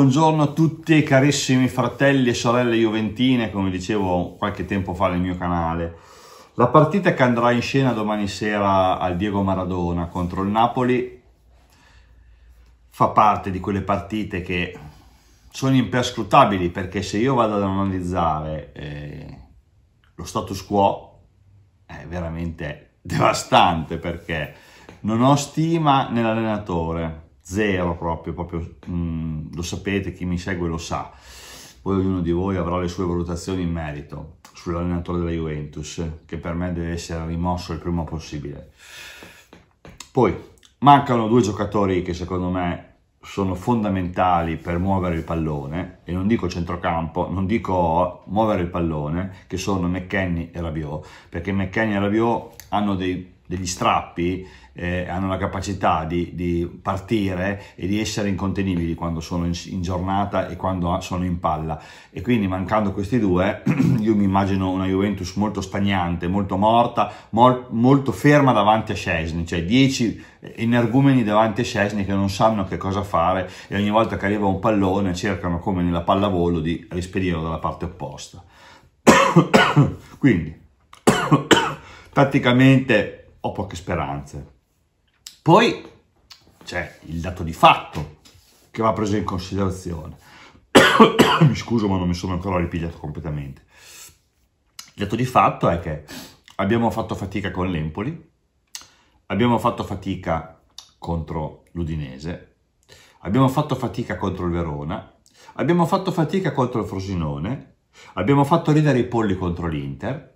Buongiorno a tutti carissimi fratelli e sorelle juventine, come dicevo qualche tempo fa nel mio canale. La partita che andrà in scena domani sera al Diego Maradona contro il Napoli fa parte di quelle partite che sono imperscrutabili perché se io vado ad analizzare eh, lo status quo è veramente devastante perché non ho stima nell'allenatore, zero proprio, proprio mh, mm, lo sapete, chi mi segue lo sa. Poi ognuno di voi avrà le sue valutazioni in merito sull'allenatore della Juventus, che per me deve essere rimosso il prima possibile. Poi mancano due giocatori che secondo me sono fondamentali per muovere il pallone, e non dico centrocampo, non dico muovere il pallone, che sono McKenny e Rabiot, perché McKenny e Rabiot hanno dei degli strappi eh, hanno la capacità di, di, partire e di essere incontenibili quando sono in, in, giornata e quando sono in palla e quindi mancando questi due io mi immagino una Juventus molto stagnante, molto morta, mol, molto ferma davanti a Scesni, cioè 10 energumeni davanti a Scesni che non sanno che cosa fare e ogni volta che arriva un pallone cercano come nella pallavolo di rispedirlo dalla parte opposta. quindi tatticamente ho poche speranze. Poi c'è il dato di fatto che va preso in considerazione. mi scuso ma non mi sono ancora ripigliato completamente. Il dato di fatto è che abbiamo fatto fatica con l'Empoli, abbiamo fatto fatica contro l'Udinese, abbiamo fatto fatica contro il Verona, abbiamo fatto fatica contro il Frosinone, abbiamo fatto ridere i polli contro l'Inter,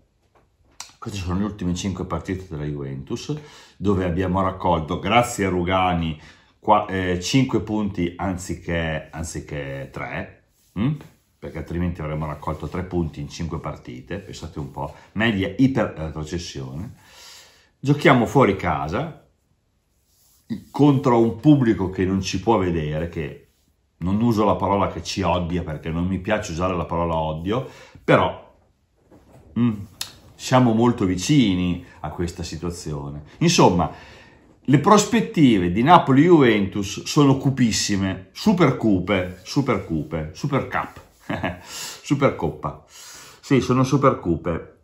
queste sono le ultime 5 partite della Juventus, dove abbiamo raccolto, grazie a Rugani, 5 eh, punti anziché, anziché 3, mm? perché altrimenti avremmo raccolto 3 punti in 5 partite, pensate un po', media iper retrocessione. Giochiamo fuori casa, contro un pubblico che non ci può vedere, che non uso la parola che ci odia perché non mi piace usare la parola odio, però... Mm, siamo molto vicini a questa situazione. Insomma, le prospettive di Napoli-Juventus sono cupissime, super cupe, super cupe, super cup, super coppa. Sì, sono super cupe.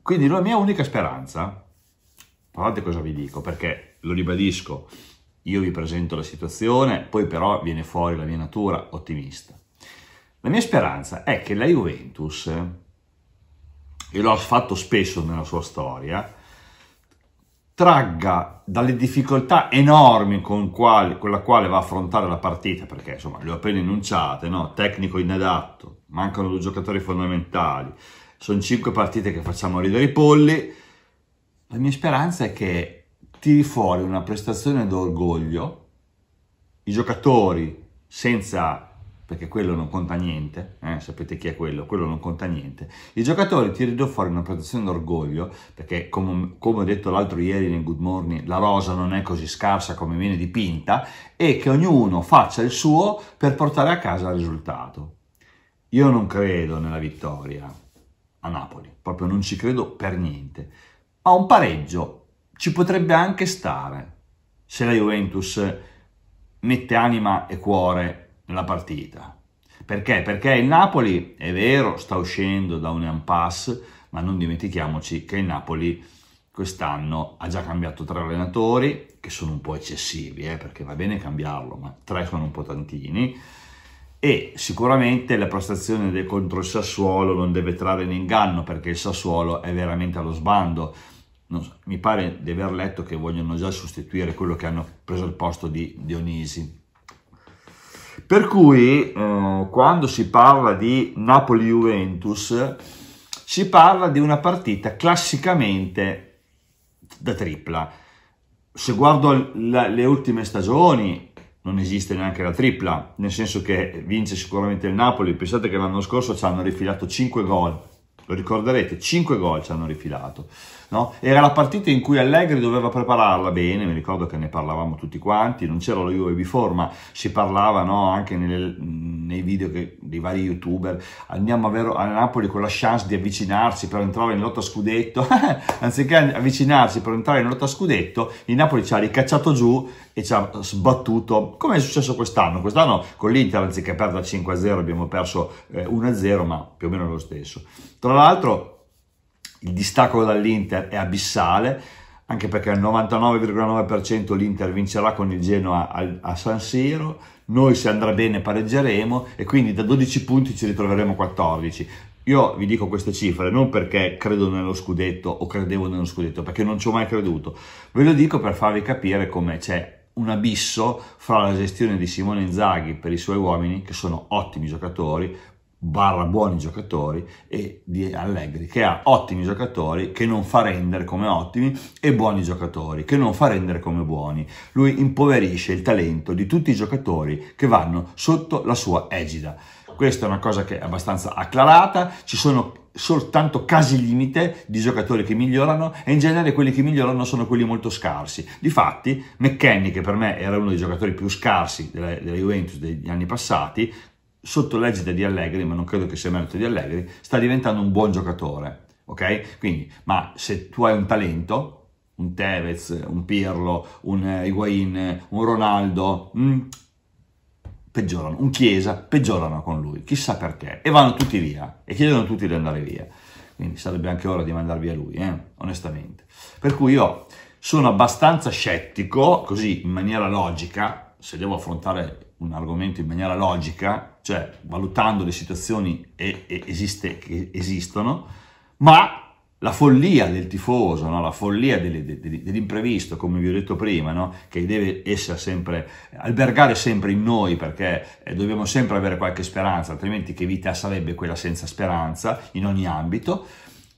Quindi la mia unica speranza, guardate cosa vi dico, perché lo ribadisco, io vi presento la situazione, poi però viene fuori la mia natura ottimista. La mia speranza è che la Juventus e lo ha fatto spesso nella sua storia, tragga dalle difficoltà enormi con, quale, con la quale va a affrontare la partita, perché insomma le ho appena enunciate, no? tecnico inadatto, mancano due giocatori fondamentali, sono cinque partite che facciamo ridere i polli, la mia speranza è che tiri fuori una prestazione d'orgoglio, i giocatori senza perché quello non conta niente, eh, sapete chi è quello, quello non conta niente, i giocatori tirano fuori una protezione d'orgoglio, perché come, come ho detto l'altro ieri nel Good Morning, la rosa non è così scarsa come viene dipinta, e che ognuno faccia il suo per portare a casa il risultato. Io non credo nella vittoria a Napoli, proprio non ci credo per niente, ma un pareggio ci potrebbe anche stare, se la Juventus mette anima e cuore nella partita. Perché? Perché il Napoli, è vero, sta uscendo da un impasse, ma non dimentichiamoci che il Napoli quest'anno ha già cambiato tre allenatori, che sono un po' eccessivi, eh, perché va bene cambiarlo, ma tre sono un po' tantini, e sicuramente la prestazione del contro il Sassuolo non deve trarre in inganno, perché il Sassuolo è veramente allo sbando. So, mi pare di aver letto che vogliono già sostituire quello che hanno preso il posto di Dionisi per cui eh, quando si parla di Napoli-Juventus si parla di una partita classicamente da tripla. Se guardo la, le ultime stagioni non esiste neanche la tripla, nel senso che vince sicuramente il Napoli. Pensate che l'anno scorso ci hanno rifilato 5 gol, lo ricorderete, 5 gol ci hanno rifilato. No? Era la partita in cui Allegri doveva prepararla bene, mi ricordo che ne parlavamo tutti quanti, non c'era lo Juve Before, ma si parlava no, anche nel, nei video che, dei vari youtuber, andiamo a, Vero, a, Napoli con la chance di avvicinarsi per entrare in lotta scudetto, anziché avvicinarsi per entrare in lotta scudetto, il Napoli ci ha ricacciato giù e ci ha sbattuto, come è successo quest'anno, quest'anno con l'Inter anziché perdere 5-0 abbiamo perso eh, 1-0, ma più o meno lo stesso. Tra l'altro il distacco dall'Inter è abissale, anche perché al 99,9% l'Inter vincerà con il Genoa a, San Siro, noi se andrà bene pareggeremo e quindi da 12 punti ci ritroveremo 14. Io vi dico queste cifre non perché credo nello scudetto o credevo nello scudetto, perché non ci ho mai creduto, ve lo dico per farvi capire come c'è un abisso fra la gestione di Simone Inzaghi per i suoi uomini, che sono ottimi giocatori, barra buoni giocatori e di Allegri che ha ottimi giocatori che non fa rendere come ottimi e buoni giocatori che non fa rendere come buoni. Lui impoverisce il talento di tutti i giocatori che vanno sotto la sua egida. Questa è una cosa che è abbastanza acclarata, ci sono soltanto casi limite di giocatori che migliorano e in genere quelli che migliorano sono quelli molto scarsi. Difatti, McKenny, che per me era uno dei giocatori più scarsi della, della Juventus degli anni passati, sotto l'egida di Allegri, ma non credo che sia merito di Allegri, sta diventando un buon giocatore, ok? Quindi, ma se tu hai un talento, un Tevez, un Pirlo, un eh, Higuain, un Ronaldo, mh, mm, peggiorano, un Chiesa, peggiorano con lui, chissà perché, e vanno tutti via, e chiedono tutti di andare via. Quindi sarebbe anche ora di mandar via lui, eh? onestamente. Per cui io sono abbastanza scettico, così in maniera logica, se devo affrontare un argomento in maniera logica, cioè valutando le situazioni e, e esiste, che esistono, ma la follia del tifoso, no? la follia dell'imprevisto, come vi ho detto prima, no? che deve essere sempre, albergare sempre in noi perché eh, dobbiamo sempre avere qualche speranza, altrimenti che vita sarebbe quella senza speranza in ogni ambito,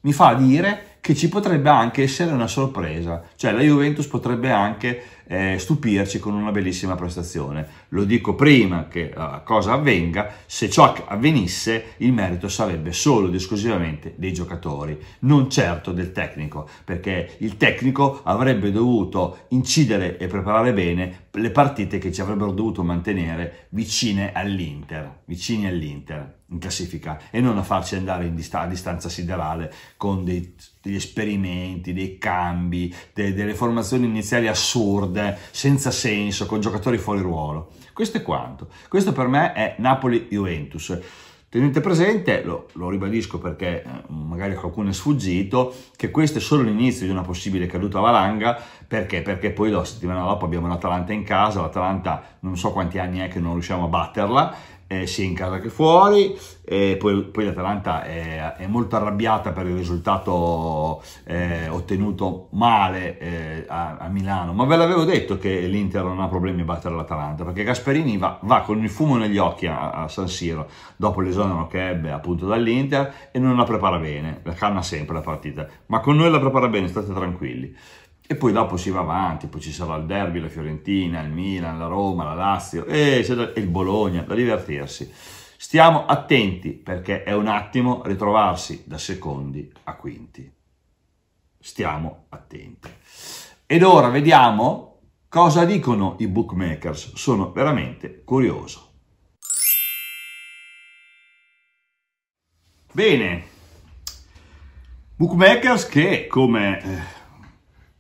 mi fa dire che ci potrebbe anche essere una sorpresa, cioè la Juventus potrebbe anche eh, stupirci con una bellissima prestazione. Lo dico prima che la cosa avvenga, se ciò avvenisse il merito sarebbe solo ed esclusivamente dei giocatori, non certo del tecnico, perché il tecnico avrebbe dovuto incidere e preparare bene le partite che ci avrebbero dovuto mantenere vicine all'Inter, vicini all'Inter in classifica e non a farci andare in dist a distanza siderale con dei, degli esperimenti, dei cambi, de delle formazioni iniziali assurde assurde, senza senso, con giocatori fuori ruolo. Questo è quanto. Questo per me è Napoli-Juventus. Tenete presente, lo, lo, ribadisco perché eh, magari qualcuno è sfuggito, che questo è solo l'inizio di una possibile caduta valanga, perché? Perché poi la settimana dopo abbiamo l'Atalanta in casa, l'Atalanta non so quanti anni è che non riusciamo a batterla, eh, sia in casa che fuori, E poi, poi l'Atalanta è, è, molto arrabbiata per il risultato eh, ottenuto male eh, a, a, Milano, ma ve l'avevo detto che l'Inter non ha problemi a battere l'Atalanta, perché Gasperini va, va, con il fumo negli occhi a, a San Siro dopo l'esonero che ebbe appunto dall'Inter e non la prepara bene, la calma sempre la partita, ma con noi la prepara bene, state tranquilli. E poi dopo si va avanti, poi ci sarà il derby, la Fiorentina, il Milan, la Roma, la Lazio e il Bologna, da divertirsi. Stiamo attenti perché è un attimo ritrovarsi da secondi a quinti. Stiamo attenti. Ed ora vediamo cosa dicono i bookmakers. Sono veramente curioso. Bene, bookmakers che come eh,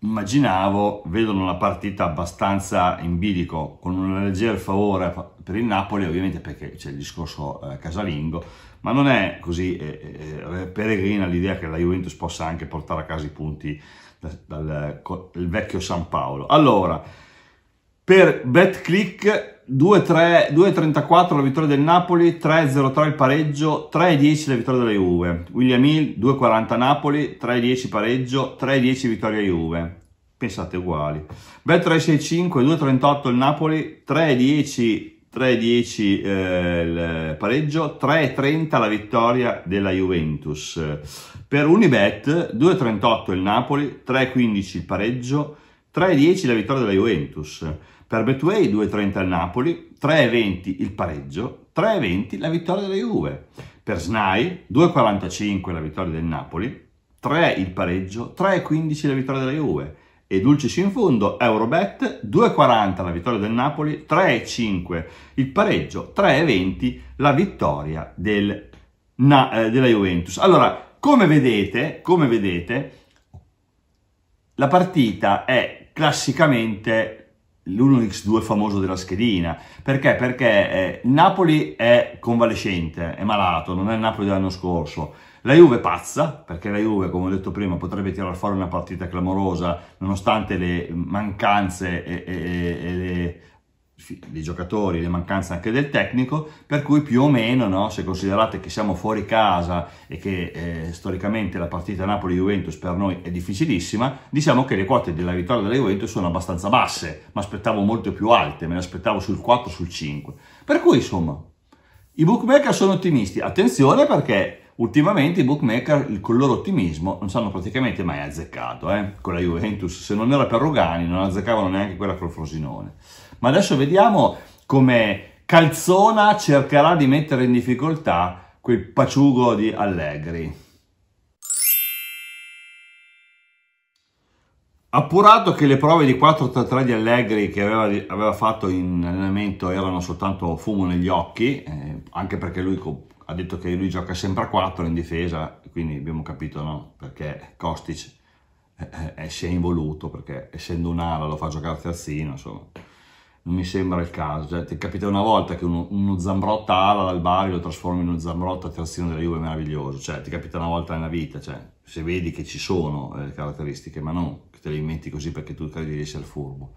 immaginavo, vedono una partita abbastanza in bilico, con un leggero favore per il Napoli, ovviamente perché c'è il discorso eh, casalingo, ma non è così eh, eh, eh peregrina l'idea che la Juventus possa anche portare a casa i punti dal, dal, dal vecchio San Paolo. Allora, per BetClick 2-34 la vittoria del Napoli, 3-03 il pareggio, 3-10 la vittoria della Juve. William Hill, 2-40 Napoli, 3-10 pareggio, 3-10 vittoria Juve. Pensate uguali. Bet365, 6 2-38 il Napoli, 3 3-10 eh, il pareggio, 3-30 la vittoria della Juventus. Per Unibet 2-38 il Napoli, 3-15 il pareggio, 3-10 la vittoria della Juventus. Per Betway 2,30 il Napoli, 3,20 il pareggio, 3,20 la vittoria della Juve. Per Snai 2,45 la vittoria del Napoli, 3 il pareggio, 3,15 la vittoria della Juve. E dulcis in fondo, Eurobet 2,40 la vittoria del Napoli, 3,5 il pareggio, 3,20 la vittoria del, na, eh, della Juventus. Allora, come vedete, come vedete, la partita è classicamente l'Unix2 famoso della schedina. Perché? Perché eh, Napoli è convalescente, è malato, non è il Napoli dell'anno scorso. La Juve pazza, perché la Juve, come ho detto prima, potrebbe tirare fuori una partita clamorosa, nonostante le mancanze e, e, e le dei giocatori, le mancanze anche del tecnico, per cui più o meno, no, se considerate che siamo fuori casa e che eh, storicamente la partita Napoli-Juventus per noi è difficilissima, diciamo che le quote della vittoria della Juventus sono abbastanza basse, ma aspettavo molto più alte, me le aspettavo sul 4, sul 5. Per cui, insomma, i bookmaker sono ottimisti, attenzione perché Ultimamente i bookmaker con il loro ottimismo non ci hanno praticamente mai azzeccato, eh? con la Juventus, se non era per Rugani, non azzeccavano neanche quella col Frosinone. Ma adesso vediamo come Calzona cercherà di mettere in difficoltà quel paciugo di Allegri. Appurato che le prove di 4-3-3 di Allegri che aveva, aveva, fatto in allenamento erano soltanto fumo negli occhi, eh, anche perché lui ha detto che lui gioca sempre a 4 in difesa, quindi abbiamo capito no? perché Kostic è, eh, è, eh, si è involuto, perché essendo un ala lo fa giocare terzino, insomma, non mi sembra il caso. Cioè, ti capita una volta che uno, uno Zambrotta ala dal Bari lo trasformi in uno Zambrotta terzino della Juve, meraviglioso, cioè, ti capita una volta nella vita, cioè, se vedi che ci sono eh, le caratteristiche, ma non che te le inventi così perché tu credi di essere furbo.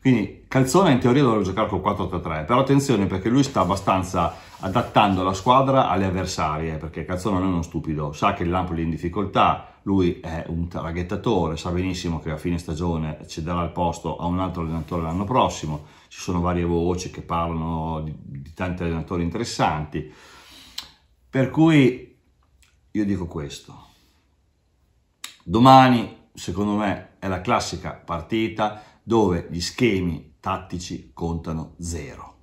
Quindi Calzone in teoria dovrebbe giocare col 4-3-3, però attenzione perché lui sta abbastanza adattando la squadra alle avversarie, eh, perché Calzone non è uno stupido, sa che il Napoli è in difficoltà, lui è un traghettatore, sa benissimo che a fine stagione cederà il posto a un altro allenatore l'anno prossimo, ci sono varie voci che parlano di, di tanti allenatori interessanti, per cui io dico questo. Domani, secondo me, è la classica partita dove gli schemi tattici contano zero.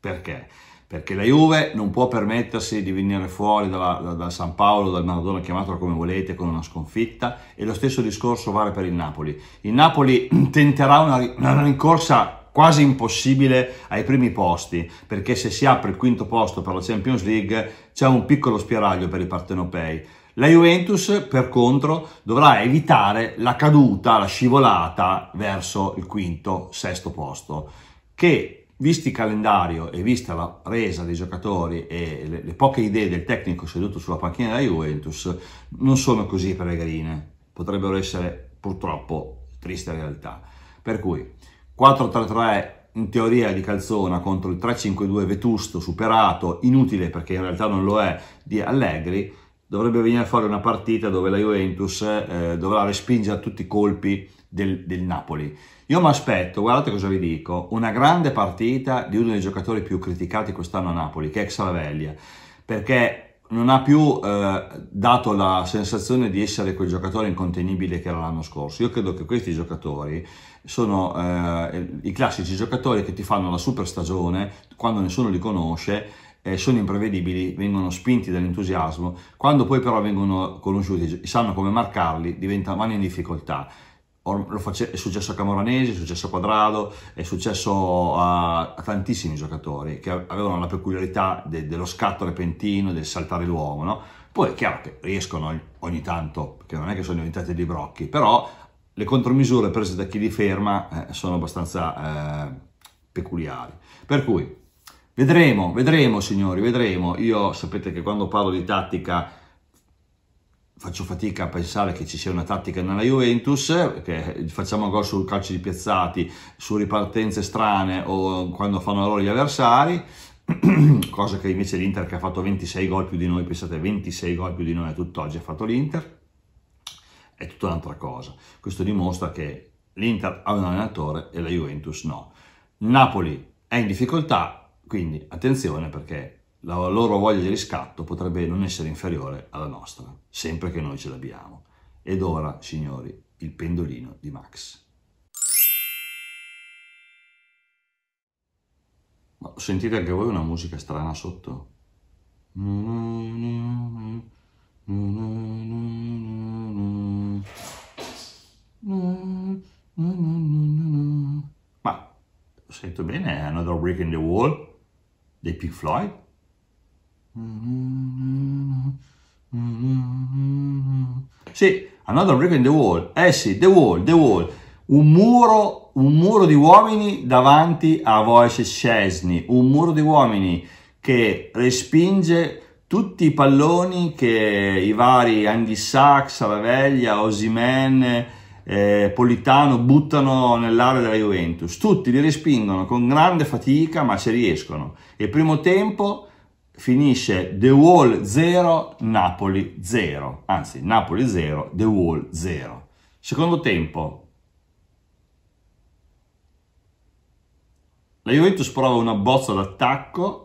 Perché? Perché la Juve non può permettersi di venire fuori dalla, dal San Paolo, dal Maradona, chiamatelo come volete, con una sconfitta e lo stesso discorso vale per il Napoli. Il Napoli tenterà una, una rincorsa quasi impossibile ai primi posti, perché se si apre il quinto posto per la Champions League c'è un piccolo spiraglio per i partenopei. La Juventus, per contro, dovrà evitare la caduta, la scivolata verso il quinto, sesto posto, che visti il calendario e vista la resa dei giocatori e le, le poche idee del tecnico seduto sulla panchina della Juventus, non sono così peregrine. Potrebbero essere purtroppo triste realtà. Per cui 4-3-3 in teoria di Calzona contro il 3-5-2 vetusto, superato, inutile perché in realtà non lo è, di Allegri, dovrebbe venire a fare una partita dove la Juventus eh, dovrà respingere tutti i colpi del, del Napoli. Io mi aspetto, guardate cosa vi dico, una grande partita di uno dei giocatori più criticati quest'anno a Napoli, che è Xaraveglia, perché non ha più eh, dato la sensazione di essere quel giocatore incontenibile che era l'anno scorso. Io credo che questi giocatori sono eh, i classici giocatori che ti fanno la super stagione quando nessuno li conosce eh, sono imprevedibili, vengono spinti dall'entusiasmo, quando poi però vengono conosciuti e sanno come marcarli, diventa vanno in difficoltà. Face- è successo a Camoranesi, è successo a Quadrado, è successo a, a tantissimi giocatori che avevano la peculiarità de- dello scatto repentino, del saltare l'uomo, no? Poi è chiaro che riescono ogni tanto, perché non è che sono diventati dei brocchi, però le contromisure prese da chi li ferma eh, sono abbastanza eh, peculiari. Per cui Vedremo, vedremo signori, vedremo. Io sapete che quando parlo di tattica faccio fatica a pensare che ci sia una tattica nella Juventus, che facciamo gol sul calcio di piazzati, su ripartenze strane o quando fanno loro gli avversari, cosa che invece l'Inter che ha fatto 26 gol più di noi, pensate 26 gol più di noi a tutt'oggi ha fatto l'Inter, è tutta un'altra cosa. Questo dimostra che l'Inter ha un allenatore e la Juventus no. Napoli è in difficoltà, quindi attenzione perché la loro voglia di riscatto potrebbe non essere inferiore alla nostra, sempre che noi ce l'abbiamo. Ed ora, signori, il pendolino di Max. Ma sentite anche voi una musica strana sotto? Ma sento bene, another break in the wall dei Pink Floyd. Sì, Another Brick in the Wall. Eh sì, The Wall, The Wall. Un muro, un muro di uomini davanti a Voice Scesni. Un muro di uomini che respinge tutti i palloni che i vari Andy Sachs, Raveglia, Osimen, eh, Politano buttano nell'area della Juventus. Tutti li respingono con grande fatica, ma ci riescono. E il primo tempo finisce The Wall 0, Napoli 0. Anzi, Napoli 0, The Wall 0. Secondo tempo. La Juventus prova una bozza d'attacco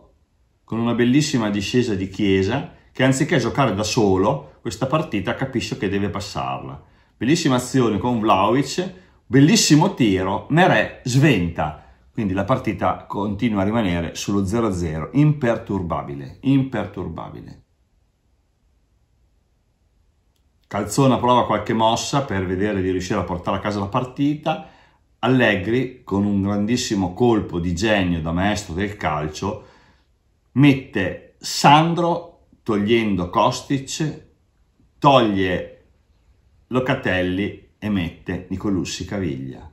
con una bellissima discesa di Chiesa che anziché giocare da solo questa partita capisce che deve passarla Bellissima azione con Vlaovic, bellissimo tiro, Merè sventa. Quindi la partita continua a rimanere sullo 0-0, imperturbabile, imperturbabile. Calzona prova qualche mossa per vedere di riuscire a portare a casa la partita. Allegri, con un grandissimo colpo di genio da maestro del calcio, mette Sandro togliendo Kostic, toglie Locatelli emette Nicolussi Caviglia,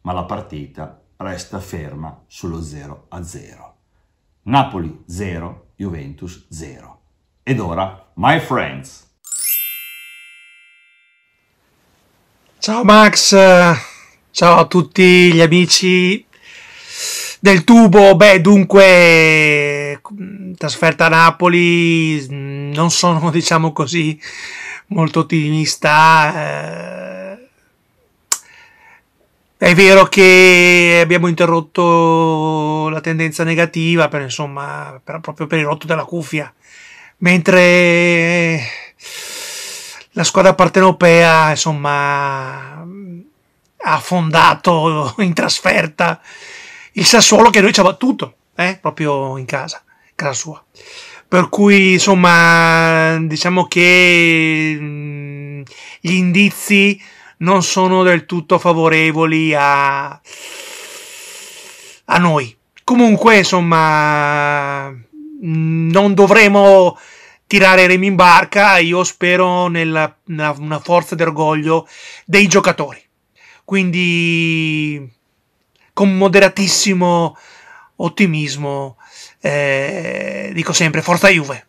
ma la partita resta ferma sullo 0 0. Napoli 0, Juventus 0. Ed ora, my friends. Ciao Max, ciao a tutti gli amici del tubo. Beh, dunque, trasferta a Napoli non sono, diciamo così, molto ottimista. Eh. È vero che abbiamo interrotto la tendenza negativa, per, insomma, per, proprio per il rotto della cuffia, mentre la squadra partenopea, insomma, ha affondato in trasferta il Sassuolo che noi ci ha battuto, eh, proprio in casa, casa sua per cui insomma diciamo che mm, gli indizi non sono del tutto favorevoli a, a noi comunque insomma mm, non dovremo tirare remi in barca io spero nella, nella una forza d'orgoglio dei giocatori quindi con moderatissimo ottimismo eh, dico sempre forza Juve.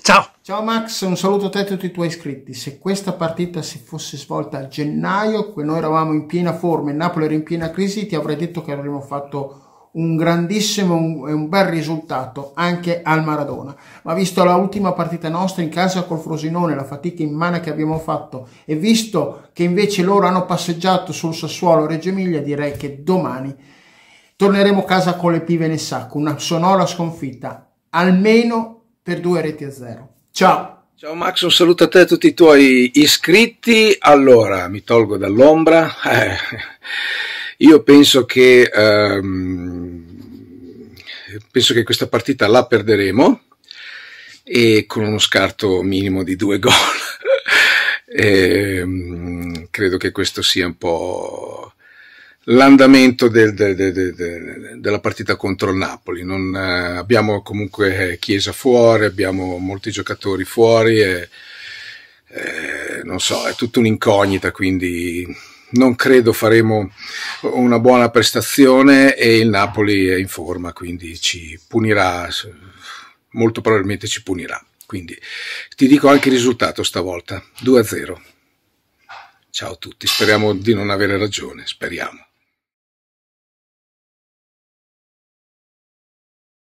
Ciao! Ciao Max, un saluto a te e a tutti i tuoi iscritti. Se questa partita si fosse svolta a gennaio, che noi eravamo in piena forma e Napoli era in piena crisi, ti avrei detto che avremmo fatto un grandissimo e un bel risultato anche al Maradona. Ma visto l'ultima partita nostra in casa col Frosinone, la fatica immane che abbiamo fatto e visto che invece loro hanno passeggiato sul Sassuolo Reggio Emilia, direi che domani Torneremo a casa con le pive nel sacco, una sonora sconfitta, almeno per due reti a zero. Ciao! Ciao Max, un saluto a te e a tutti i tuoi iscritti. Allora, mi tolgo dall'ombra. Eh, io penso che, ehm, penso che questa partita la perderemo e con uno scarto minimo di due gol. eh, credo che questo sia un po' l'andamento del, de, de, de, della partita contro il Napoli. Non, eh, abbiamo comunque eh, Chiesa fuori, abbiamo molti giocatori fuori e eh, non so, è tutta un'incognita, quindi non credo faremo una buona prestazione e il Napoli è in forma, quindi ci punirà, molto probabilmente ci punirà. Quindi ti dico anche il risultato stavolta, 2-0. Ciao a tutti, speriamo di non avere ragione, speriamo.